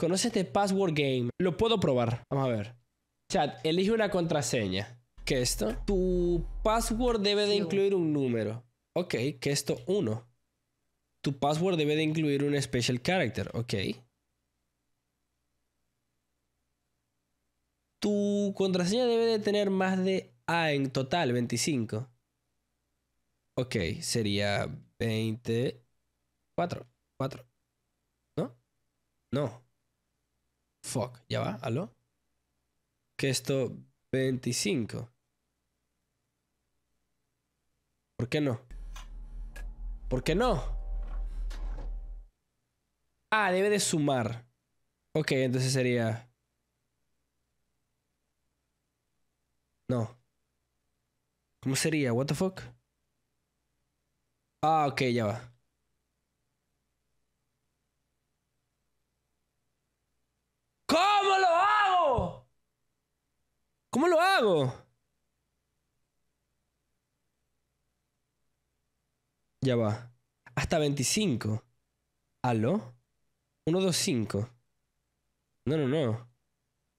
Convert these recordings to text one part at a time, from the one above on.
Conoce este password game. Lo puedo probar. Vamos a ver. Chat, elige una contraseña. ¿Qué es esto? Tu password debe de incluir un número. Ok, es esto Uno. Tu password debe de incluir un special character. Ok. Tu contraseña debe de tener más de A en total, 25. Ok, sería 24. 4. ¿No? No. Fuck, ya va, aló. Que esto 25. ¿Por qué no? ¿Por qué no? Ah, debe de sumar. Ok, entonces sería... No. ¿Cómo sería? ¿What the fuck? Ah, ok, ya va. ¿Cómo lo hago? Ya va. Hasta 25. ¿Aló? 1, 2, 5. No, no, no.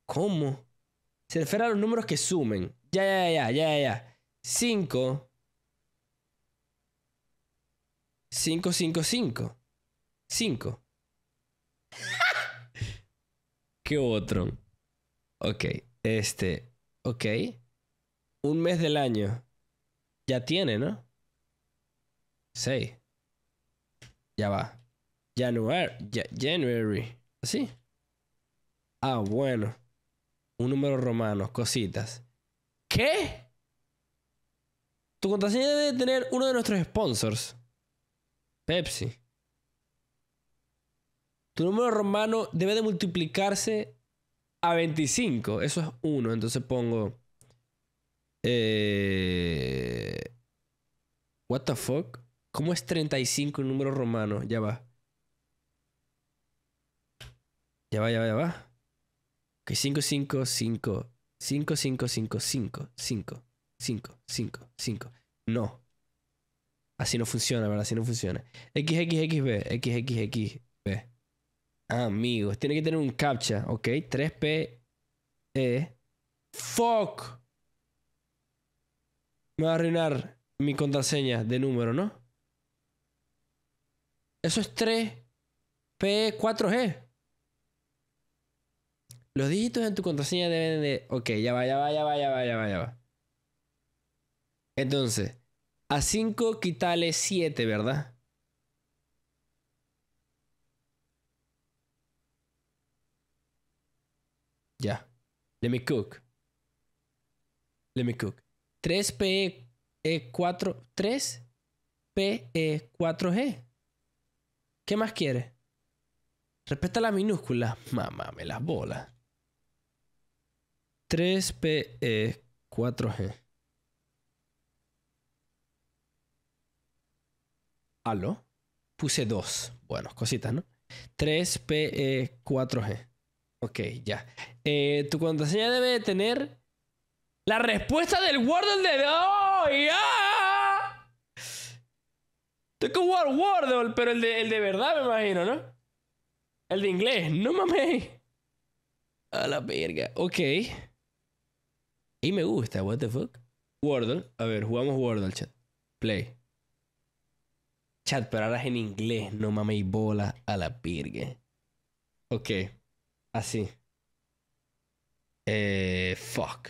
¿Cómo? Se refiere a los números que sumen. Ya, ya, ya, ya, ya. 5. 5, 5, 5. 5. ¿Qué otro? Ok, este. Ok. Un mes del año. Ya tiene, ¿no? 6. Ya va. January. January. Ah, bueno. Un número romano. Cositas. ¿Qué? Tu contraseña debe tener uno de nuestros sponsors. Pepsi. Tu número romano debe de multiplicarse a 25. Eso es 1. Entonces pongo. what the fuck? ¿Cómo es 35 un número romano? Ya va. Ya va, ya va, ya va. Ok, 5, 5, 5. 5, 5, 5, 5, 5, 5, 5, 5. No. Así no funciona, ¿verdad? Así no funciona. XXXB, XXXB. Amigos, tiene que tener un captcha, ¿ok? 3PE. ¡Fuck! Me va a arruinar mi contraseña de número, ¿no? Eso es 3 P 4 g Los dígitos en tu contraseña deben de... Ok, ya va, ya va, ya va, ya va, ya va, ya va. Entonces, a 5 quítale 7, ¿verdad? Ya. Let me cook. Let me cook. 3 PE 4 3 PE 4G. ¿Qué más quiere? Respeta la minúscula Mamá, me las bolas. 3 PE 4G. ¿Aló? Puse dos. Bueno, cositas, ¿no? 3 PE 4G. Ok, ya. Eh, tu contraseña debe tener la respuesta del Wordle de hoy. ¡Ah! Tengo que Wordle, pero el de, el de verdad me imagino, ¿no? El de inglés, no mames. A la verga, ok. Y me gusta, what the fuck. Wordle, a ver, jugamos Wordle, chat. Play. Chat, pero ahora es en inglés, no mames, bola a la verga. Ok. Así. Eh, fuck.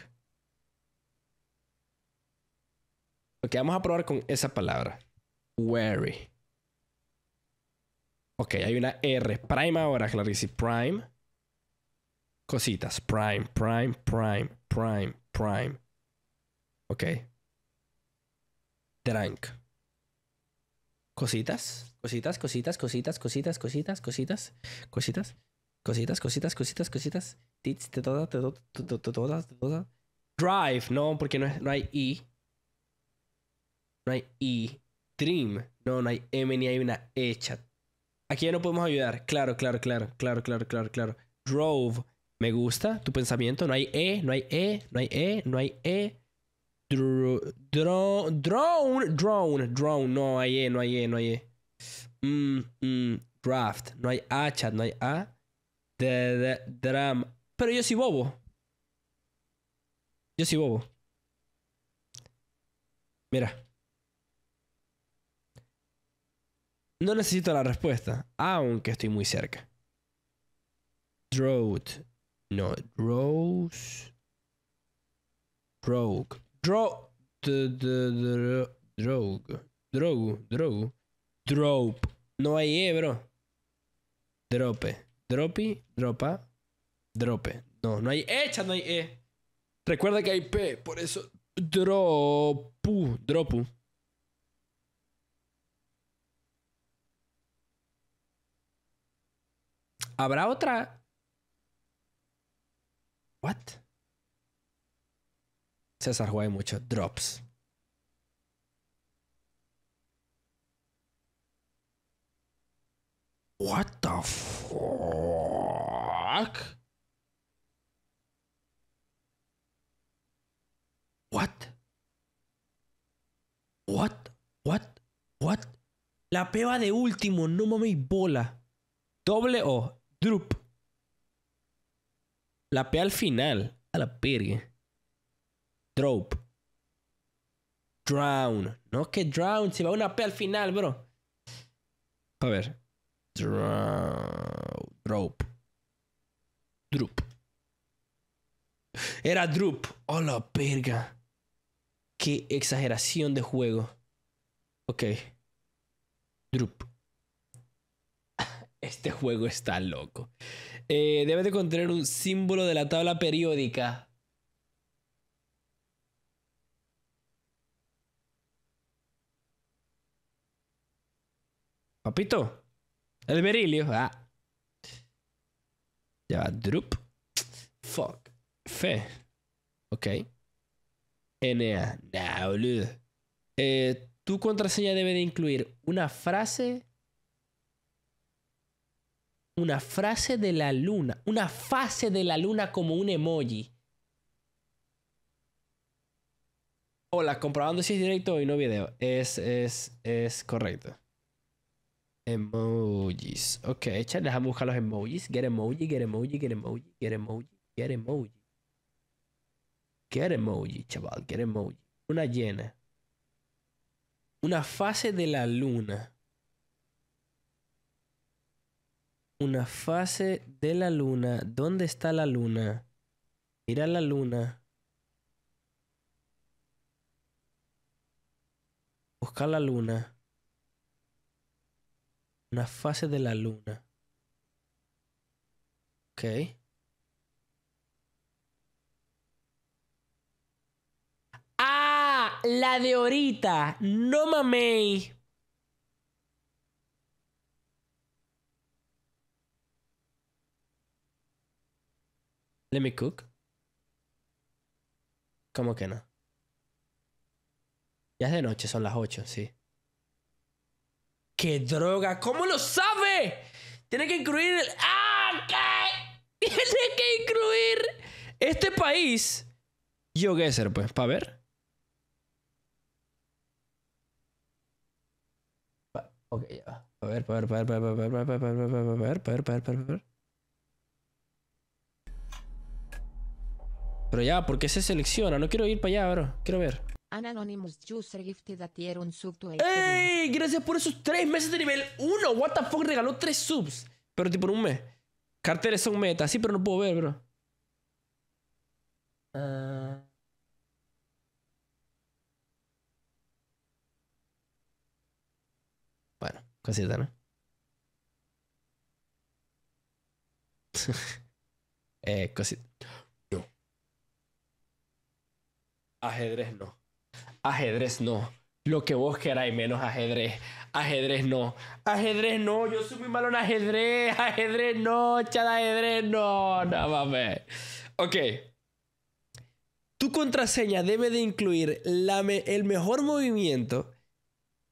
Ok, vamos a probar con esa palabra. Wary. Ok, hay una R. Prime ahora, claro Prime. Cositas. Prime, prime, prime, prime, prime. Ok. Drank Cositas, cositas, cositas, cositas, cositas, cositas, cositas, cositas. Cositas, cositas, cositas, cositas. Tits, te todas, te todas, te todas. Drive, no, porque no, no hay I. No hay I. Dream, no, no hay M ni hay una E, chat. Aquí ya no podemos ayudar. Claro, claro, claro, claro, claro, claro, claro. Drove, me gusta tu pensamiento. No hay E, no hay E, no hay E, no hay E. drone, drone, drone, drone. No hay E, no hay E, no hay E. Mm, mm, draft, no hay A, chat, no hay A de, drama. Pero yo soy bobo. Yo soy bobo. Mira. No necesito la respuesta, aunque estoy muy cerca. Drought. No, Rose. Drogue. Dro Drogue. Drogue. Drogue. Drope. No hay E, bro. Drope. Dropi, dropa, drope. No, no hay hecha, no hay e. Recuerda que hay p, por eso dropu, dropu. ¿Habrá otra? ¿What? César juega mucho drops. What the fuck? What? What? What? What? La peba de último, no mames bola. Doble O, Drop La P al final, a la pere Drop. Drown. No que drown, se va una P al final, bro. A ver. DROP Droop. Era DROP Oh la Qué exageración de juego. Ok. DROP Este juego está loco. Eh, debe de contener un símbolo de la tabla periódica. Papito. El berilio. Ah. Ya va. Drup. Fuck. Fe. Ok. NA. Nah, boludo. Eh, tu contraseña debe de incluir una frase. Una frase de la luna. Una fase de la luna como un emoji. Hola, comprobando si es directo y no video. Es, es, es correcto. Emojis. Ok, chat, déjame buscar los emojis. Get emoji, get emoji, get emoji, get emoji, get emoji. Get emoji, chaval, get emoji. Una llena. Una fase de la luna. Una fase de la luna. ¿Dónde está la luna? Mira la luna. Busca la luna. Una fase de la luna. Ok. Ah, la de ahorita. No mamey. Let me cook. ¿Cómo que no? Ya es de noche, son las 8, sí. ¡Qué droga! ¿Cómo lo sabe? Tiene que incluir el... ¡Ah! ¿qué? Tiene que incluir este país. Yo qué ser, pues, para ver. Ok, ya va. A ver, a ver, a ver, a ver, a ver, a ver, a ver, a ver, a ver, a ver. Pero ya, ¿por qué se selecciona? No quiero ir para allá, bro. Quiero ver. An anonymous user gifted a tier un sub to ¡Ey! Gracias por esos tres meses de nivel 1. What the fuck regaló tres subs. Pero tipo en un mes. Carteles son meta. Sí, pero no puedo ver, bro. Ah. Bueno, cosita, ¿no? eh, cosita. No. Ajedrez no ajedrez no. Lo que vos queráis, menos ajedrez. Ajedrez no. Ajedrez no, yo soy muy malo en ajedrez. Ajedrez no, chada ajedrez no. No mames. Ok. Tu contraseña debe de incluir el mejor movimiento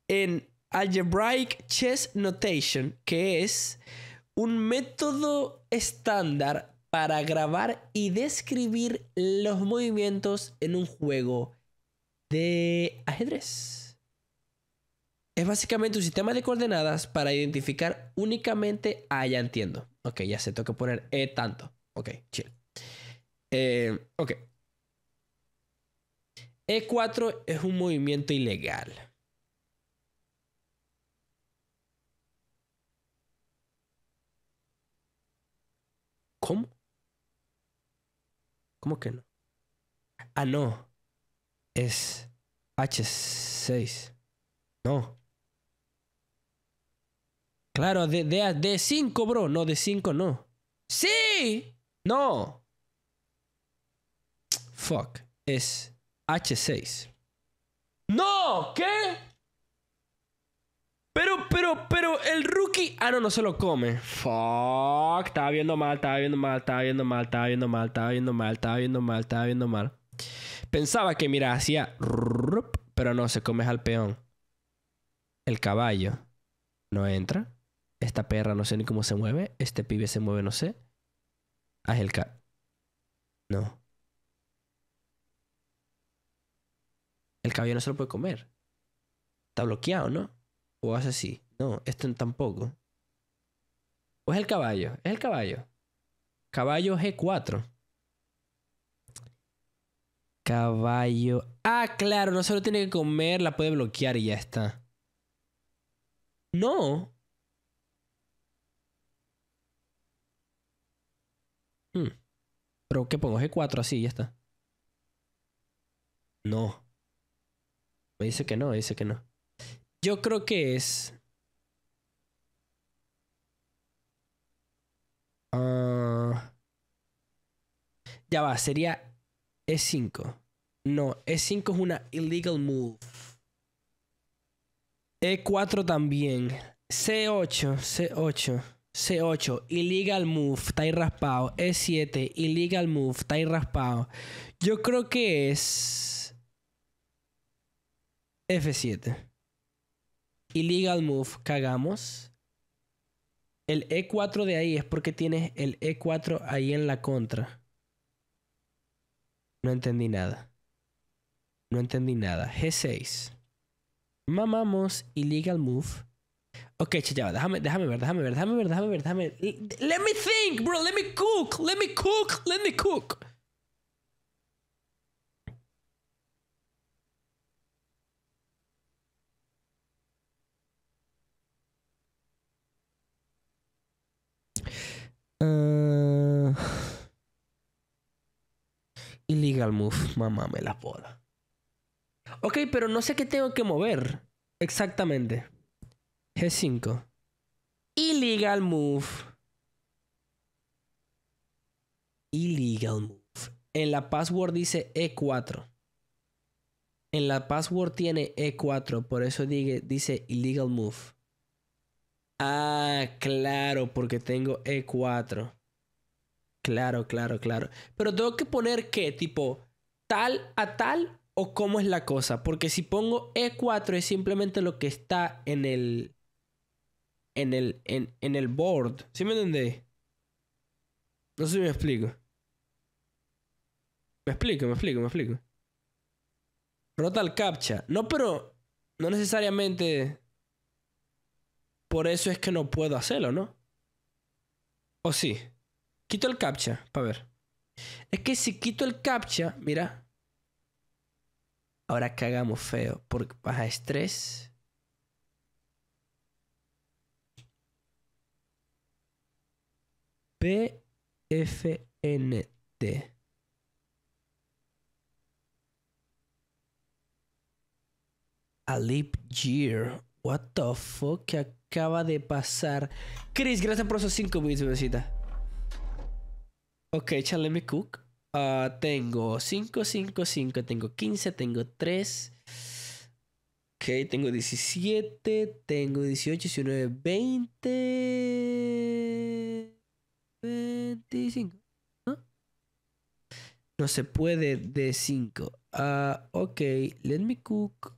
en Algebraic Chess Notation, que es un método estándar para grabar y describir los movimientos en un juego de ajedrez. Es básicamente un sistema de coordenadas para identificar únicamente ah, ya entiendo. Ok, ya se toca poner E tanto. Ok, chill. Eh, ok. E4 es un movimiento ilegal. ¿Cómo? ¿Cómo que no? Ah, no es H6. No. Claro, de, de, 5, bro. No, de 5 no. ¡Sí! No. Fuck. Es H6. ¡No! ¿Qué? Pero, pero, pero el rookie. Ah, no, no se lo come. Fuck. Estaba viendo mal, estaba viendo mal, estaba viendo mal, estaba viendo mal, estaba viendo mal, estaba viendo mal, estaba viendo mal. Estaba viendo mal. Pensaba que, mira, hacía... Pero no, se come al peón. El caballo no entra. Esta perra no sé ni cómo se mueve. Este pibe se mueve, no sé. Haz ah, el ca... No. El caballo no se lo puede comer. Está bloqueado, ¿no? O hace así. No, este tampoco. O es el caballo. Es el caballo. Caballo G4. Caballo. Ah, claro, no solo tiene que comer, la puede bloquear y ya está. No. Hmm. ¿Pero qué pongo? G4 así, ya está. No. Me dice que no, me dice que no. Yo creo que es... Ah. Ya va, sería e5. No, E5 es una illegal move. E4 también. C8, C8, C8, illegal move, está ahí raspado. E7, illegal move, está ahí raspado. Yo creo que es F7. Illegal move, cagamos. El E4 de ahí es porque tienes el E4 ahí en la contra. No entendí nada. No entendí nada. G6. Mamamos illegal move. Ok, chicha, déjame, déjame ver, déjame ver, déjame ver, déjame ver, déjame. Let me think, bro. Let me cook. Let me cook. Let me cook. Illegal move, mamá me la poda. Ok, pero no sé qué tengo que mover. Exactamente. G5. Illegal move. Illegal move. En la password dice E4. En la password tiene E4, por eso dice illegal move. Ah, claro, porque tengo E4. Claro, claro, claro. Pero tengo que poner qué, tipo, tal a tal o cómo es la cosa. Porque si pongo E4 es simplemente lo que está en el. En el, en, el board. ¿Sí me entendéis? No sé si me explico. Me explico, me explico, me explico. Rotal captcha. No, pero no necesariamente por eso es que no puedo hacerlo, ¿no? ¿O sí? Quito el captcha, para ver. Es que si quito el captcha, mira. Ahora cagamos feo, porque baja estrés. PFNT. A year. What the fuck que acaba de pasar. Chris, gracias por esos 5 minutos besita. Ok, me Cook. Ah, tengo 5, 5, 5, tengo 15, tengo 3. Ok, tengo 17, tengo 18, 19, 20. 25. No, se puede de 5. Uh, ah, ok, let me cook.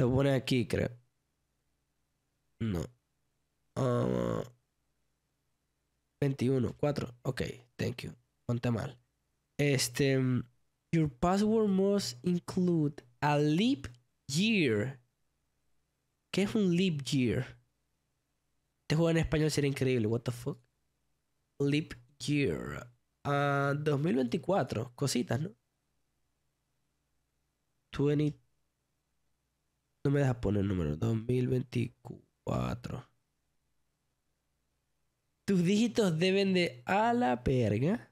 Lo pone aquí, creo. No. Ah 21, 4. Ok, thank you. Ponte mal. Este. Mm, your password must include a leap year. ¿Qué es un leap year? Este juego en español sería increíble. What the fuck? Leap year. 2024. Ah, Cositas, ¿no? 20. No me dejas poner el número. 2024 tus dígitos deben de a la perga.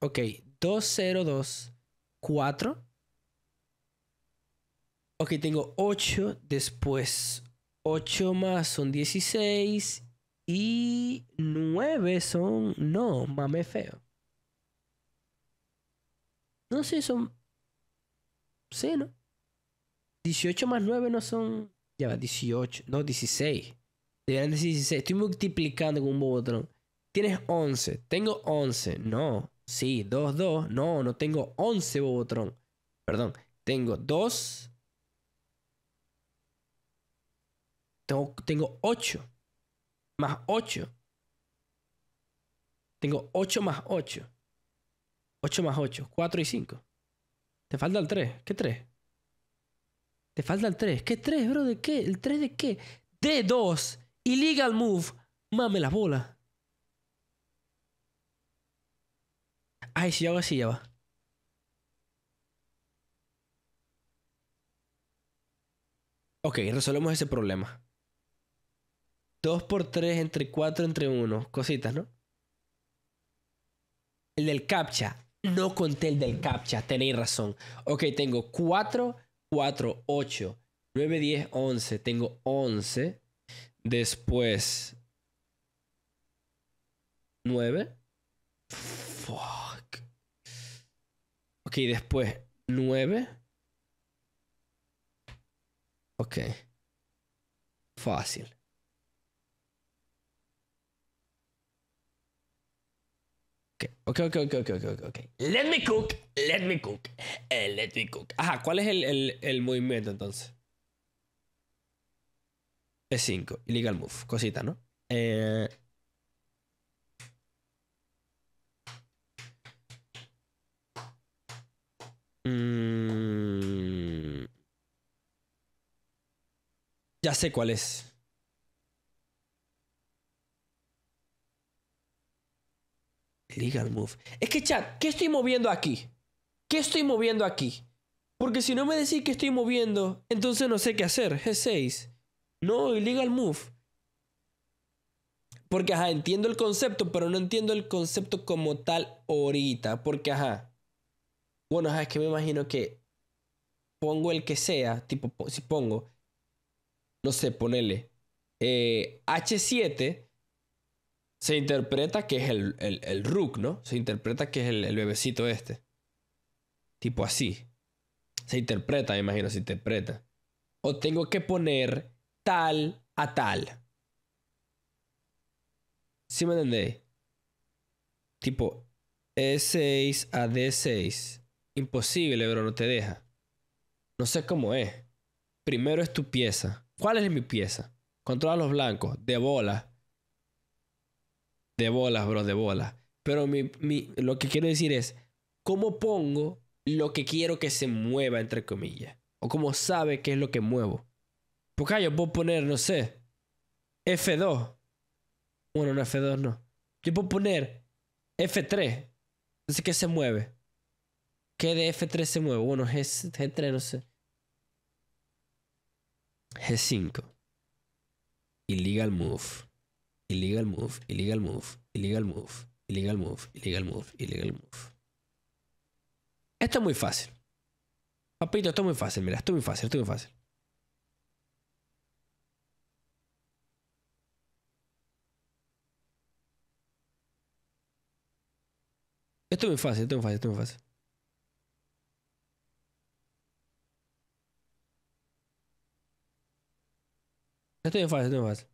Ok, 2. 4. Ok, tengo 8 después. 8 más son 16 y 9 son... No, mame feo. No sé, son... Sí, ¿no? 18 más 9 no son ya va, 18. No, 16. Deberían decir 16. Estoy multiplicando con un bobotron. Tienes 11. Tengo 11. No. Sí, 2, 2. No, no tengo 11 Bobotron Perdón. Tengo 2. Tengo, tengo 8. Más 8. Tengo 8 más 8. 8 más 8. 4 y 5. Te falta el 3. ¿Qué 3? Te falta el 3. ¿Qué 3, bro? ¿De qué? ¿El 3 de qué? D2. Illegal move. Mame la bola. Ay, si yo hago así, ya va. Ok, resolvemos ese problema. 2 por 3 entre 4 entre 1. Cositas, ¿no? El del captcha. No conté el del captcha. Tenéis razón. Ok, tengo 4 4, 8, 9, 10, 11. Tengo 11. Después 9. Fuck. Ok, después 9. Ok. Fácil. Okay, ok, ok, ok, ok, ok, Let me cook, let me cook, eh, let me cook. Ajá, ¿cuál es el, el, el movimiento entonces? E 5, illegal move, cosita, ¿no? Eh... Mm, ya sé cuál es. Legal move. Es que, chat, ¿qué estoy moviendo aquí? ¿Qué estoy moviendo aquí? Porque si no me decís que estoy moviendo, entonces no sé qué hacer. G6. No, illegal move. Porque, ajá, entiendo el concepto, pero no entiendo el concepto como tal ahorita. Porque, ajá. Bueno, ajá, es que me imagino que pongo el que sea, tipo, si pongo, no sé, ponele H7 eh, se interpreta que es el, el, Rook, ¿no? Se interpreta que es el, bebecito este. Tipo así. Se interpreta, me imagino, se interpreta. O tengo que poner tal a tal. si me entendéis? Tipo E6 a D6. Imposible, pero no te deja. No sé cómo es. Primero es tu pieza. ¿Cuál es mi pieza? Controla los blancos. De bola. De bolas, bro, de bolas. Pero lo que quiero decir es, ¿cómo pongo lo que quiero que se mueva, entre comillas? O cómo sabe qué es lo que muevo. Porque ah, yo puedo poner, no sé, F2. Bueno, no F2 no. Yo puedo poner F3. Entonces, ¿qué se mueve? ¿Qué de F3 se mueve? Bueno, G3, no sé. G5. Illegal move. Illegal move, illegal move, illegal move, illegal move, illegal move, illegal move. Esto es muy fácil. Papito, esto es muy fácil, mira, esto es muy fácil, esto es muy fácil. Esto es muy fácil, esto es muy fácil, esto es muy fácil. Esto es muy fácil, esto es muy fácil.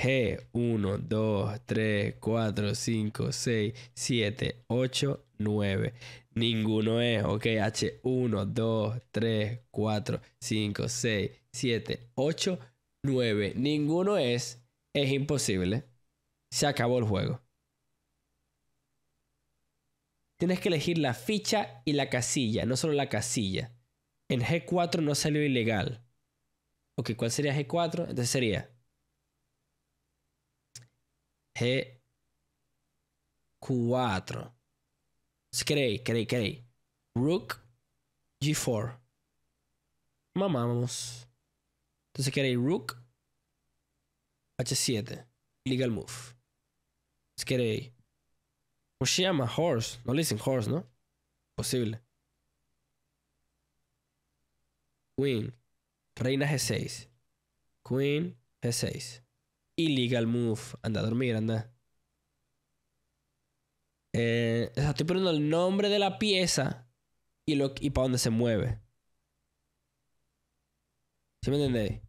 G. 1, 2, 3, 4, 5, 6, 7, 8, 9. Ninguno es, ok. H1, 2, 3, 4, 5, 6, 7, 8, 9. Ninguno es. Es imposible. Se acabó el juego. Tienes que elegir la ficha y la casilla, no solo la casilla. En G4 no salió ilegal. Ok, ¿cuál sería G4? Entonces sería G4. Crei, crei, ahí Rook G4. Mamamos. Entonces queréis Rook H7. Legal move. queréis. ¿Cómo se llama? Horse. No le dicen horse, ¿no? Posible. Queen. Reina G6. Queen G6. Illegal move. Anda a dormir, anda. Eh, estoy poniendo el nombre de la pieza y, lo, y para dónde se mueve. ¿Sí me entendéis?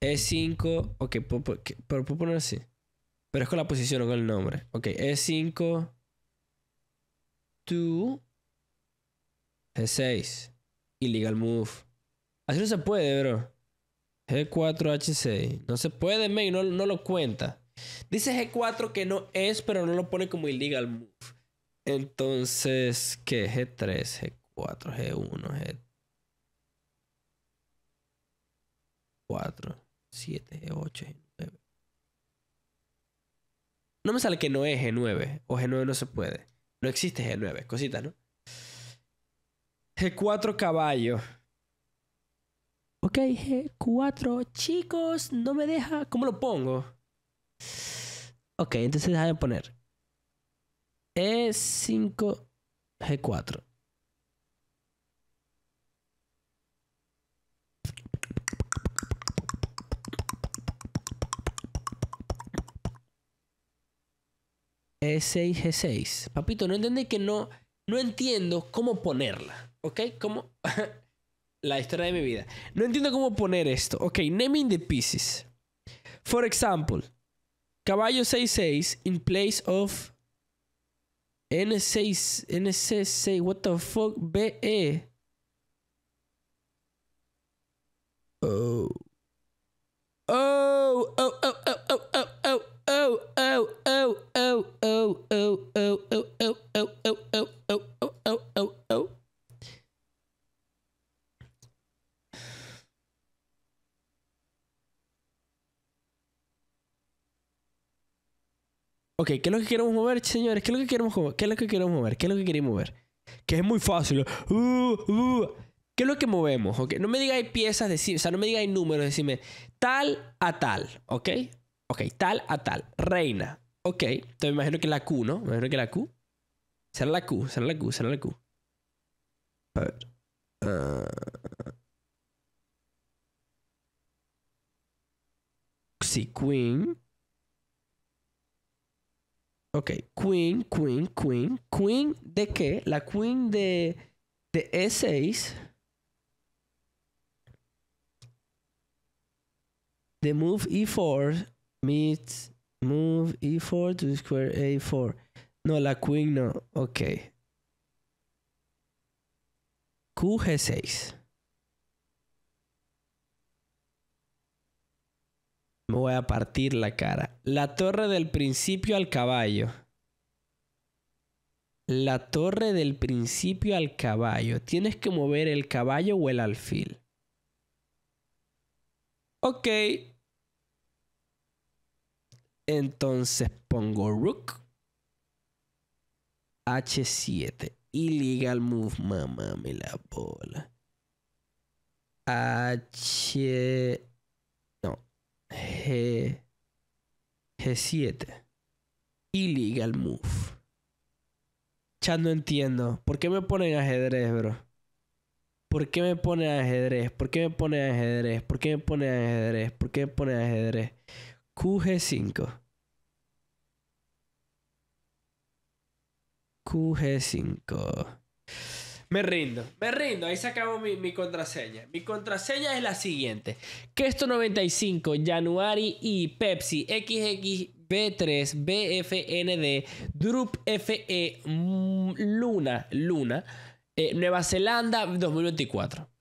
E5, ok, puedo, pero puedo poner así. Pero es con la posición o con el nombre. Ok, E5, 2, e 6 e illegal move. Así no se puede, bro. G4H6. No se puede, May, no, lo cuenta. Dice G4 que no es, pero no lo pone como illegal move. Entonces, ¿qué? G3, G4, G1, G4, 7, G8, G9. No me sale que no es G9 o G9 no se puede. No existe G9, cosita ¿no? G4 caballo. Ok, G4. Chicos, no me deja. ¿Cómo lo pongo? Ok, entonces déjame poner. E5, G4. E6, G6. Papito, no entiendes que no. No entiendo cómo ponerla. ¿Ok? ¿Cómo? la historia de mi vida. No entiendo cómo poner esto. Ok, naming the pieces. For example, caballo 66 in place of N6, N6, what the fuck, BE. Oh. Oh, oh, oh, oh, oh, oh, oh, oh, oh, oh, oh, oh, oh, oh. ok, ¿qué es lo que queremos mover, señores? ¿Qué es lo que queremos mover? ¿Qué es lo que queremos mover? ¿Qué es lo que queremos mover? Que es muy fácil. Uh, uh. ¿Qué es lo que movemos? Okay. No me digáis piezas, decir, o sea, no me digáis números, decime tal a tal, ¿ok? Ok, tal a tal, reina, ok. Entonces me imagino que la Q, ¿no? Me imagino que la Q. Será la Q, será la Q, será la Q. A ver. Ah. Si Queen. Ok, Queen, Queen, Queen. ¿Queen de qué? La Queen de, de E6. The move E4 meets move E4 to square A4. No, la Queen no. Ok. QG6. Me voy a partir la cara. La torre del principio al caballo. La torre del principio al caballo. Tienes que mover el caballo o el alfil. Ok. Entonces pongo rook. H7. Illegal move, mamá, me la bola. H... G, G7. Illegal move. Ya no entiendo. ¿Por qué me ponen ajedrez, bro? ¿Por qué me ponen ajedrez? ¿Por qué me ponen ajedrez? ¿Por qué me ponen ajedrez? ¿Por qué me ponen ajedrez? QG5. QG5. Me rindo, me rindo, ahí se mi, contraseña. Mi contraseña es la siguiente. Kesto 95, January y Pepsi XXB3 BFND Drup e, mm, Luna, Luna, eh, Nueva Zelanda 2024.